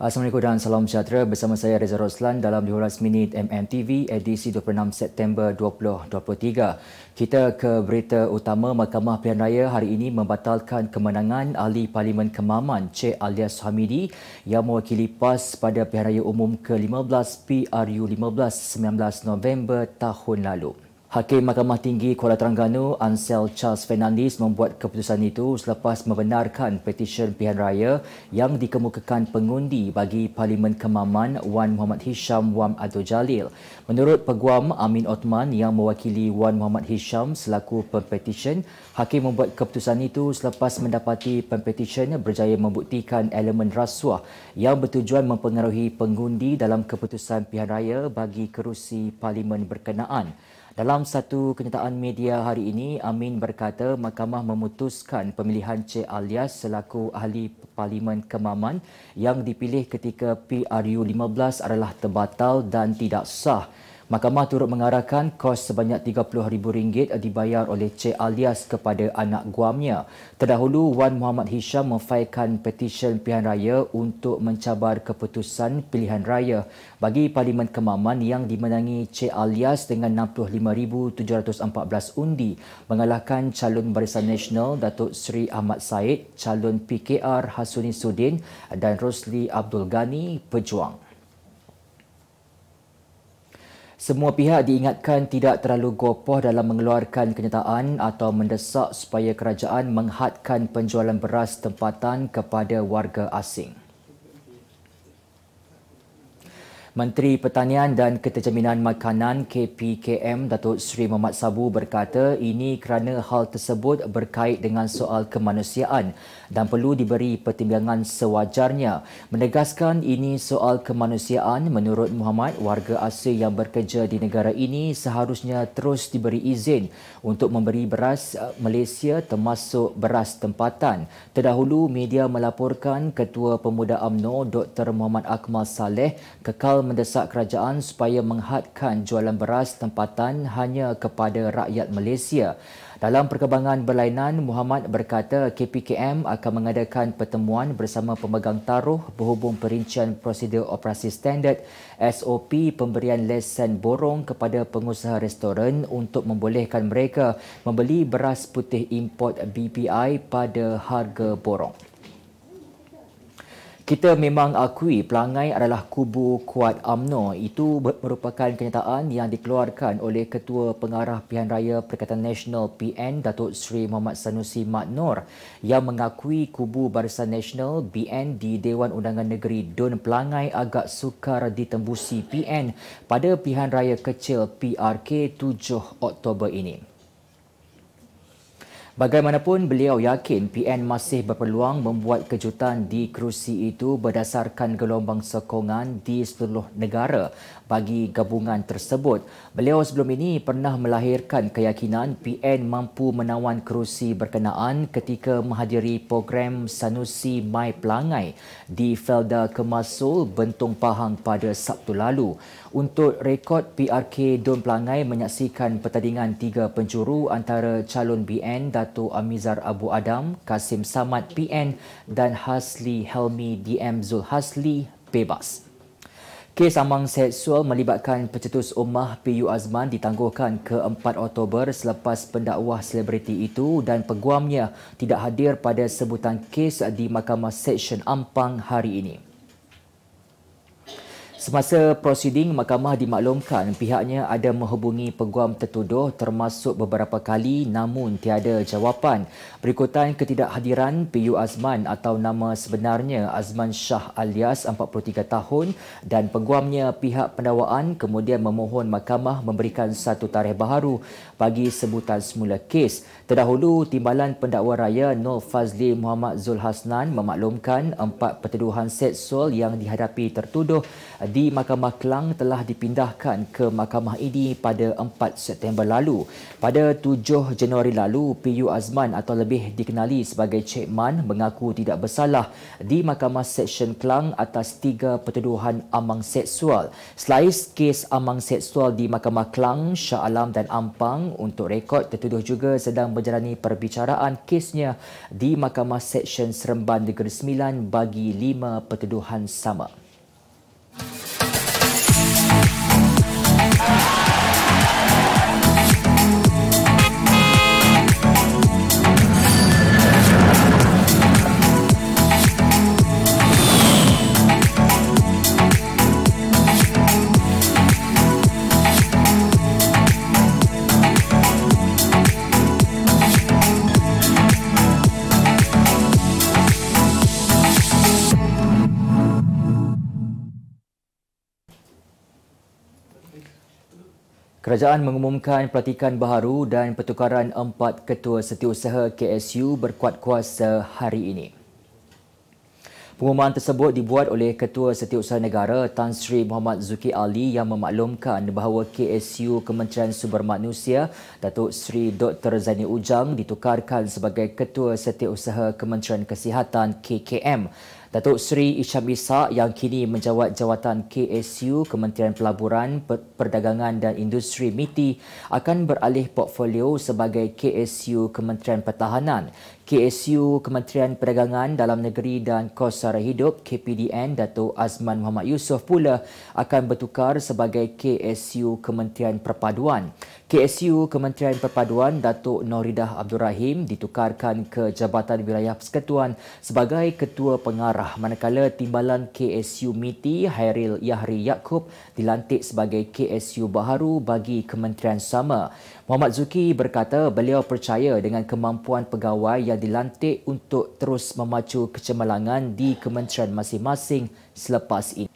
Assalamualaikum dan salam sejahtera bersama saya Reza Roslan dalam 12 minit MMTV edisi 26 September 2023. Kita ke berita utama Mahkamah Pilihan Raya hari ini membatalkan kemenangan ahli Parlimen Kemaman C Alias Hamidi yang mewakili PAS pada Pilihan Raya Umum ke-15 PRU 15 19 November tahun lalu. Hakim Mahkamah Tinggi Kuala Terengganu Ansel Charles Fernandez membuat keputusan itu selepas membenarkan petisyen pilihan raya yang dikemukakan pengundi bagi Parlimen Kemaman Wan Muhammad Hisham Wam Adul Jalil. Menurut Peguam Amin Othman yang mewakili Wan Muhammad Hisham selaku pempetisyen, Hakim membuat keputusan itu selepas mendapati pempetisyen berjaya membuktikan elemen rasuah yang bertujuan mempengaruhi pengundi dalam keputusan pilihan raya bagi kerusi Parlimen berkenaan. Dalam satu kenyataan media hari ini, Amin berkata mahkamah memutuskan pemilihan Cik Alias selaku ahli Parlimen Kemaman yang dipilih ketika PRU 15 adalah terbatal dan tidak sah. Mahkamah turut mengarahkan kos sebanyak RM30,000 dibayar oleh Cik Alias kepada anak guamnya. Terdahulu, Wan Muhammad Hisham memfailkan petisyen pilihan raya untuk mencabar keputusan pilihan raya bagi Parlimen Kemaman yang dimenangi Cik Alias dengan 65,714 undi mengalahkan calon Barisan Nasional Datuk Seri Ahmad Said, calon PKR Hasuni Sudin dan Rosli Abdul Ghani, Pejuang. Semua pihak diingatkan tidak terlalu gopoh dalam mengeluarkan kenyataan atau mendesak supaya kerajaan menghadkan penjualan beras tempatan kepada warga asing. Menteri Pertanian dan Keterjaminan Makanan KPKM Datuk Seri Mohd Sabu berkata ini kerana hal tersebut berkait dengan soal kemanusiaan dan perlu diberi pertimbangan sewajarnya. Menegaskan ini soal kemanusiaan menurut Muhammad, warga asli yang bekerja di negara ini seharusnya terus diberi izin untuk memberi beras eh, Malaysia termasuk beras tempatan. Terdahulu, media melaporkan Ketua Pemuda UMNO Dr. Muhammad Akmal Saleh kekal mendesak kerajaan supaya menghadkan jualan beras tempatan hanya kepada rakyat Malaysia. Dalam perkembangan berlainan, Muhammad berkata KPKM akan mengadakan pertemuan bersama pemegang taruh berhubung perincian prosedur operasi standard SOP pemberian lesen borong kepada pengusaha restoran untuk membolehkan mereka membeli beras putih import BPI pada harga borong. Kita memang akui pelangai adalah kubu kuat amno Itu merupakan kenyataan yang dikeluarkan oleh Ketua Pengarah Pilihan Raya Perikatan Nasional PN Datuk Seri Muhammad Sanusi Mat Nor yang mengakui kubu Barisan Nasional BN di Dewan Undangan Negeri Dun Pelangai agak sukar ditembusi PN pada pilihan raya kecil PRK 7 Oktober ini. Bagaimanapun, beliau yakin PN masih berpeluang membuat kejutan di kerusi itu berdasarkan gelombang sokongan di seluruh negara bagi gabungan tersebut. Beliau sebelum ini pernah melahirkan keyakinan PN mampu menawan kerusi berkenaan ketika menghadiri program Sanusi Mai Pelangai di Felda Kemasul, Bentong Pahang pada Sabtu lalu untuk rekod PRK Dun Pelangai menyaksikan pertandingan tiga penjuru antara calon BN Dato Amizar Abu Adam, Kasim Samad PN dan Hasli Helmi DM Zul Hasli bebas. Kes amang seksual melibatkan pencetus Ummah PU Azman ditangguhkan ke 4 Oktober selepas pendakwa selebriti itu dan peguamnya tidak hadir pada sebutan kes di Mahkamah Seksyen Ampang hari ini. Semasa prosiding mahkamah dimaklumkan pihaknya ada menghubungi peguam tertuduh termasuk beberapa kali namun tiada jawapan. Berikutan ketidakhadiran PU Azman atau nama sebenarnya Azman Shah alias 43 tahun dan peguamnya pihak pendawaan kemudian memohon mahkamah memberikan satu tarikh baharu bagi sebutan semula kes. Terdahulu timbalan pendakwa raya Nur Fazli Muhammad Zulhasnan memaklumkan empat pertuduhan seksual yang dihadapi tertuduh di Mahkamah Kelang telah dipindahkan ke Mahkamah ini pada 4 September lalu. Pada 7 Januari lalu, PU Azman atau lebih dikenali sebagai Cik Man mengaku tidak bersalah di Mahkamah Seksyen Kelang atas tiga pertuduhan amang seksual. Selain kes amang seksual di Mahkamah Kelang, Shah Alam dan Ampang untuk rekod tertuduh juga sedang menjalani perbicaraan kesnya di Mahkamah Seksyen Seremban Negeri Sembilan bagi lima pertuduhan sama. Kerajaan mengumumkan pelantikan baharu dan pertukaran empat ketua setiausaha KSU berkuat kuasa hari ini. Pengumuman tersebut dibuat oleh Ketua Setiausaha Negara Tan Sri Muhammad Zuki Ali yang memaklumkan bahawa KSU Kementerian Sumber Manusia Datuk Sri Dr. Zaini Ujang ditukarkan sebagai Ketua Setiausaha Kementerian Kesihatan KKM Datuk Seri Isham Isa yang kini menjawat jawatan KSU Kementerian Pelaburan, Perdagangan dan Industri MITI akan beralih portfolio sebagai KSU Kementerian Pertahanan KSU Kementerian Perdagangan Dalam Negeri dan Kos Sara Hidup KPDN Dato Azman Muhammad Yusof pula akan bertukar sebagai KSU Kementerian Perpaduan. KSU Kementerian Perpaduan Dato Noridah Abdul Rahim ditukarkan ke Jabatan Wilayah Persekutuan sebagai Ketua Pengarah manakala Timbalan KSU MITI Hairil Yahri Yaakob dilantik sebagai KSU baharu bagi Kementerian Sama. Muhammad Zuki berkata beliau percaya dengan kemampuan pegawai yang dilantik untuk terus memacu kecemerlangan di kementerian masing-masing selepas ini.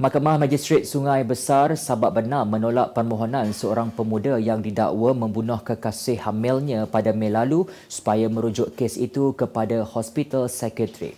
Mahkamah Majistret Sungai Besar Sabak Benar menolak permohonan seorang pemuda yang didakwa membunuh kekasih hamilnya pada Mei lalu supaya merujuk kes itu kepada Hospital Secretary.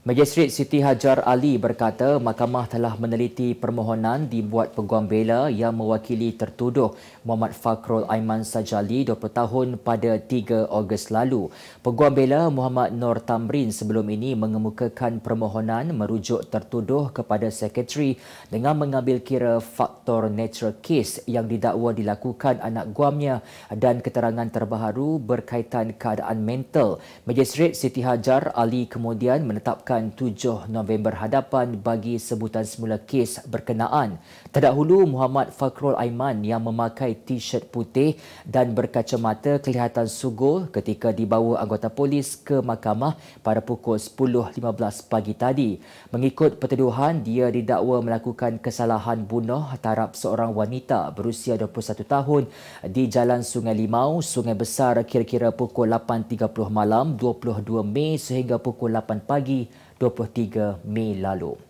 Magistrate Siti Hajar Ali berkata mahkamah telah meneliti permohonan dibuat peguam bela yang mewakili tertuduh Muhammad Fakrul Aiman Sajali 20 tahun pada 3 Ogos lalu. Peguam bela Muhammad Nur Tamrin sebelum ini mengemukakan permohonan merujuk tertuduh kepada sekretari dengan mengambil kira faktor natural case yang didakwa dilakukan anak guamnya dan keterangan terbaharu berkaitan keadaan mental. Magistrate Siti Hajar Ali kemudian menetapkan akan 7 November hadapan bagi sebutan semula kes berkenaan Terdahulu Muhammad Fakrul Aiman yang memakai t-shirt putih dan berkacamata kelihatan sugul ketika dibawa anggota polis ke mahkamah pada pukul 10.15 pagi tadi. Mengikut peteduhan, dia didakwa melakukan kesalahan bunuh terhadap seorang wanita berusia 21 tahun di Jalan Sungai Limau, Sungai Besar kira-kira pukul 8.30 malam 22 Mei sehingga pukul 8 pagi 23 Mei lalu.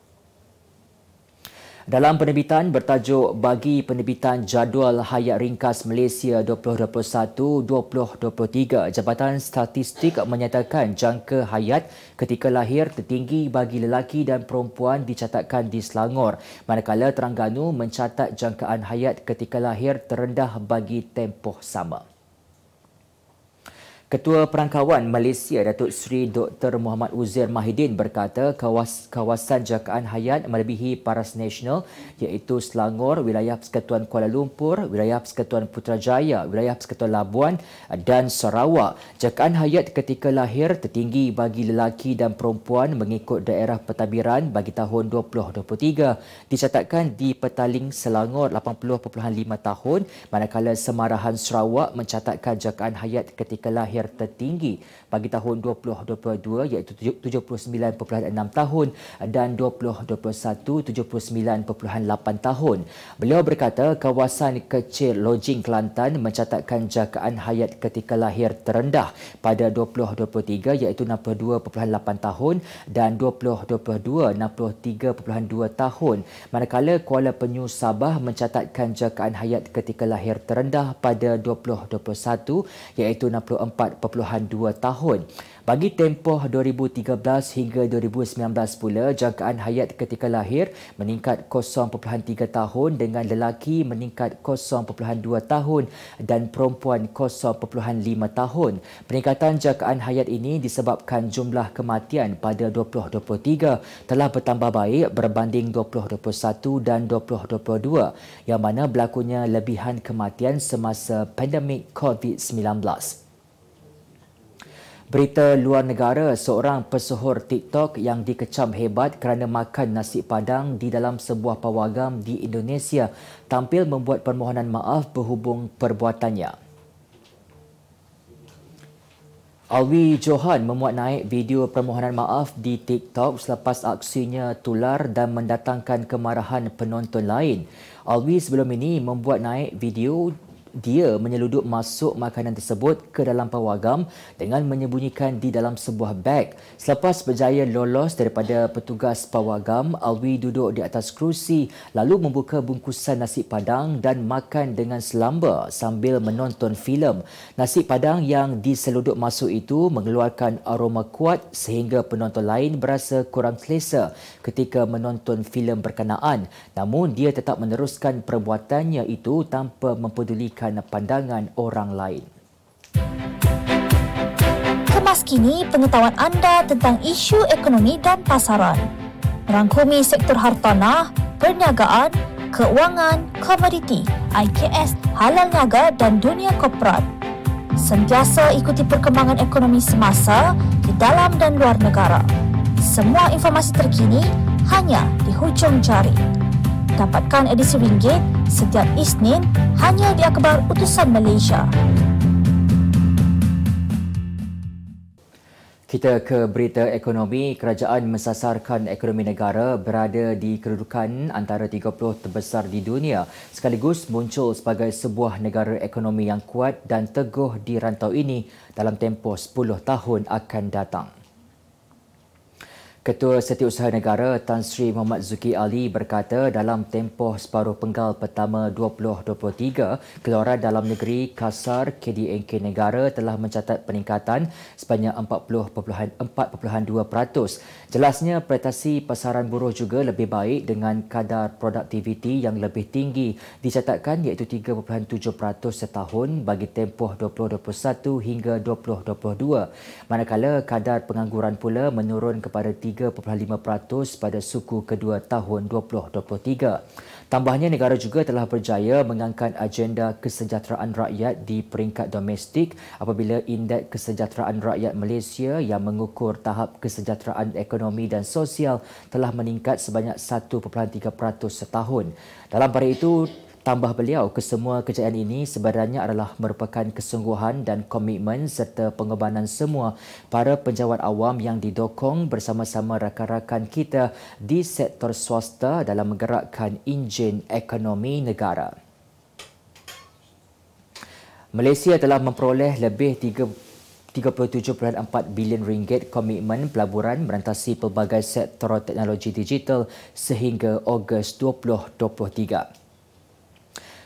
Dalam penerbitan bertajuk bagi penerbitan jadual hayat ringkas Malaysia 2021-2023, Jabatan Statistik menyatakan jangka hayat ketika lahir tertinggi bagi lelaki dan perempuan dicatatkan di Selangor, manakala Terengganu mencatat jangkaan hayat ketika lahir terendah bagi tempoh sama. Ketua Perangkawan Malaysia Datuk Seri Dr. Muhammad Uzir Mahidin berkata kawasan jagaan hayat melebihi paras nasional iaitu Selangor, wilayah Persekutuan Kuala Lumpur, wilayah Persekutuan Putrajaya, wilayah Persekutuan Labuan dan Sarawak. Jagaan hayat ketika lahir tertinggi bagi lelaki dan perempuan mengikut daerah pentadbiran bagi tahun 2023. Dicatatkan di petaling Selangor 80.5 tahun manakala Semarahan Sarawak mencatatkan jagaan hayat ketika lahir terakhir tertinggi bagi tahun 2022 iaitu 79.6 tahun dan 2021 79.8 tahun. Beliau berkata kawasan kecil Lodging Kelantan mencatatkan jangkaan hayat ketika lahir terendah pada 2023 iaitu 62.8 tahun dan 2022 63.2 tahun manakala Kuala Penyu Sabah mencatatkan jangkaan hayat ketika lahir terendah pada 2021 iaitu 4.2 tahun. Bagi tempoh 2013 hingga 2019 pula, jangkaan hayat ketika lahir meningkat 0.3 tahun dengan lelaki meningkat 0.2 tahun dan perempuan 0.5 tahun. Peningkatan jangkaan hayat ini disebabkan jumlah kematian pada 2023 telah bertambah baik berbanding 2021 dan 2022 yang mana berlakunya lebihan kematian semasa pandemik COVID-19. Berita luar negara, seorang pesohor TikTok yang dikecam hebat kerana makan nasi padang di dalam sebuah pawagam di Indonesia tampil membuat permohonan maaf berhubung perbuatannya. Alwi Johan memuat naik video permohonan maaf di TikTok selepas aksinya tular dan mendatangkan kemarahan penonton lain. Alwi sebelum ini membuat naik video dia menyeludup masuk makanan tersebut ke dalam pawagam dengan menyembunyikan di dalam sebuah beg. Selepas berjaya lolos daripada petugas pawagam, Alwi duduk di atas kerusi lalu membuka bungkusan nasi padang dan makan dengan selamba sambil menonton filem. Nasi padang yang diseludup masuk itu mengeluarkan aroma kuat sehingga penonton lain berasa kurang selesa ketika menonton filem berkenaan. Namun, dia tetap meneruskan perbuatannya itu tanpa mempedulikan memperhatikan pandangan orang lain. Kemas kini pengetahuan anda tentang isu ekonomi dan pasaran. Rangkumi sektor hartanah, perniagaan, keuangan, komoditi, IKS, halal niaga dan dunia korporat. Sentiasa ikuti perkembangan ekonomi semasa di dalam dan luar negara. Semua informasi terkini hanya di hujung jari dapatkan edisi ringgit setiap Isnin hanya di Akhbar Utusan Malaysia. Kita ke berita ekonomi. Kerajaan mensasarkan ekonomi negara berada di kedudukan antara 30 terbesar di dunia sekaligus muncul sebagai sebuah negara ekonomi yang kuat dan teguh di rantau ini dalam tempoh 10 tahun akan datang. Ketua Setiausaha Negara Tan Sri Muhammad Zuki Ali berkata dalam tempoh separuh penggal pertama 2023, keluaran dalam negeri kasar KDNK negara telah mencatat peningkatan sebanyak 40.4.2%. Jelasnya, prestasi pasaran buruh juga lebih baik dengan kadar produktiviti yang lebih tinggi dicatatkan iaitu 3.7% setahun bagi tempoh 2021 hingga 2022. Manakala kadar pengangguran pula menurun kepada 3 3.5% pada suku kedua tahun 2023. Tambahnya, negara juga telah berjaya mengangkat agenda kesejahteraan rakyat di peringkat domestik apabila Indeks Kesejahteraan Rakyat Malaysia yang mengukur tahap kesejahteraan ekonomi dan sosial telah meningkat sebanyak 1.3% setahun. Dalam pada itu, Tambah beliau, kesemua kejayaan ini sebenarnya adalah merupakan kesungguhan dan komitmen serta pengorbanan semua para penjawat awam yang didokong bersama-sama rakan-rakan kita di sektor swasta dalam menggerakkan enjin ekonomi negara. Malaysia telah memperoleh lebih 37.4 bilion ringgit komitmen pelaburan merantasi pelbagai sektor teknologi digital sehingga Ogos 2023.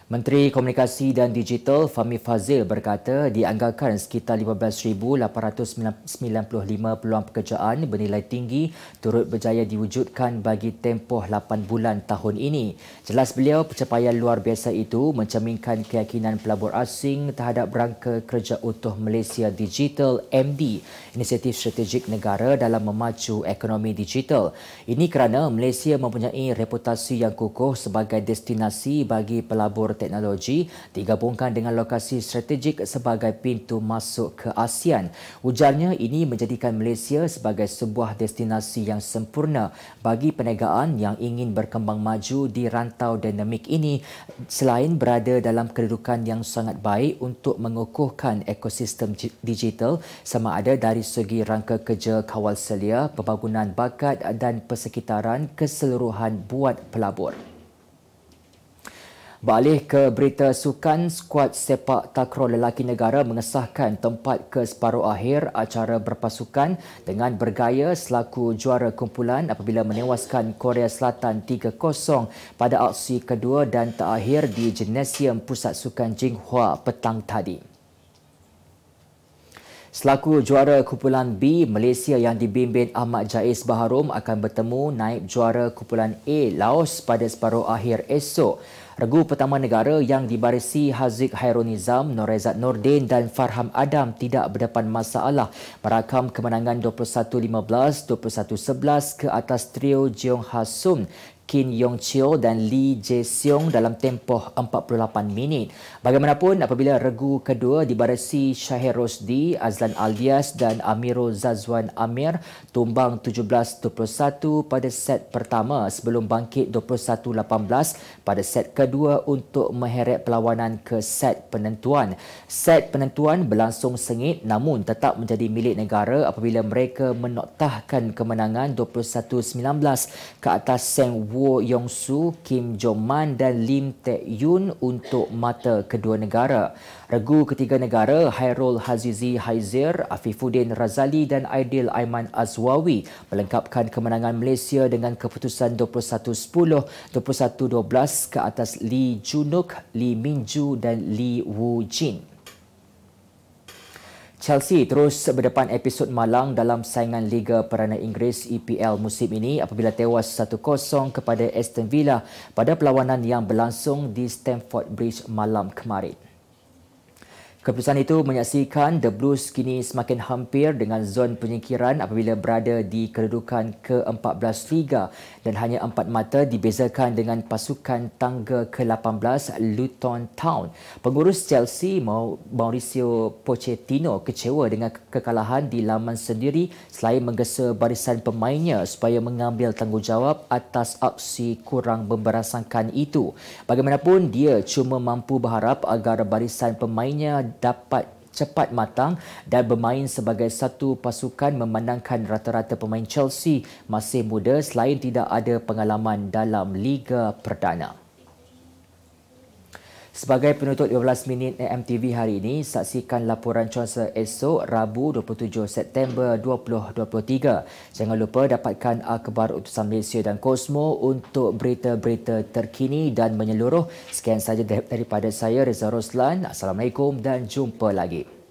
Menteri Komunikasi dan Digital Fahmi Fazil berkata dianggarkan sekitar 15,895 peluang pekerjaan bernilai tinggi turut berjaya diwujudkan bagi tempoh 8 bulan tahun ini. Jelas beliau pencapaian luar biasa itu mencerminkan keyakinan pelabur asing terhadap rangka kerja utuh Malaysia Digital MD, inisiatif strategik negara dalam memacu ekonomi digital. Ini kerana Malaysia mempunyai reputasi yang kukuh sebagai destinasi bagi pelabur teknologi digabungkan dengan lokasi strategik sebagai pintu masuk ke ASEAN. Ujarnya ini menjadikan Malaysia sebagai sebuah destinasi yang sempurna bagi perniagaan yang ingin berkembang maju di rantau dinamik ini selain berada dalam kedudukan yang sangat baik untuk mengukuhkan ekosistem digital sama ada dari segi rangka kerja kawal selia, pembangunan bakat dan persekitaran keseluruhan buat pelabur. Balik ke berita sukan, skuad sepak takraw lelaki negara mengesahkan tempat ke separuh akhir acara berpasukan dengan bergaya selaku juara kumpulan apabila menewaskan Korea Selatan 3-0 pada aksi kedua dan terakhir di Gymnasium Pusat Sukan Jinghua petang tadi. Selaku juara kumpulan B, Malaysia yang dibimbing Ahmad Jais Baharum akan bertemu naib juara kumpulan A, Laos pada separuh akhir esok. Regu Pertama Negara yang dibarisi Haziq Hairunizam, Norezat Nordin dan Farham Adam tidak berdepan masalah merakam kemenangan 21-15-21-11 ke atas trio Jeong Hasun Kim Yong Chiu dan Lee Jae Seong dalam tempoh 48 minit. Bagaimanapun, apabila regu kedua dibarisi Syahir Rosdi, Azlan Aldias dan Amirul Zazwan Amir tumbang 17-21 pada set pertama sebelum bangkit 21-18 pada set ke-13 kedua untuk meheret perlawanan ke set penentuan. Set penentuan berlangsung sengit namun tetap menjadi milik negara apabila mereka menoktahkan kemenangan 21-19 ke atas Seng Wo Yong Su, Kim Jong Man dan Lim Tae Yoon untuk mata kedua negara. Regu ketiga negara Hairul Hazizi Haizir, Afifuddin Razali dan Aidil Aiman Azwawi melengkapkan kemenangan Malaysia dengan keputusan 21-10, 21-12 ke atas Li Junuk, Li Minju dan Li Wu Jin. Chelsea terus berdepan episod malang dalam saingan Liga Perdana Inggeris EPL musim ini apabila tewas 1-0 kepada Aston Villa pada perlawanan yang berlangsung di Stamford Bridge malam kemarin. Keputusan itu menyaksikan The Blues kini semakin hampir dengan zon penyingkiran apabila berada di kedudukan ke-14 Liga dan hanya empat mata dibezakan dengan pasukan tangga ke-18 Luton Town. Pengurus Chelsea Mauricio Pochettino kecewa dengan kekalahan di laman sendiri selain menggesa barisan pemainnya supaya mengambil tanggungjawab atas aksi kurang memberasangkan itu. Bagaimanapun, dia cuma mampu berharap agar barisan pemainnya dapat cepat matang dan bermain sebagai satu pasukan memandangkan rata-rata pemain Chelsea masih muda selain tidak ada pengalaman dalam Liga Perdana. Sebagai penutup 15 minit AMTV hari ini, saksikan laporan cuaca esok Rabu 27 September 2023. Jangan lupa dapatkan akhbar utusan Malaysia dan Kosmo untuk berita-berita terkini dan menyeluruh. Sekian saja daripada saya Reza Roslan. Assalamualaikum dan jumpa lagi.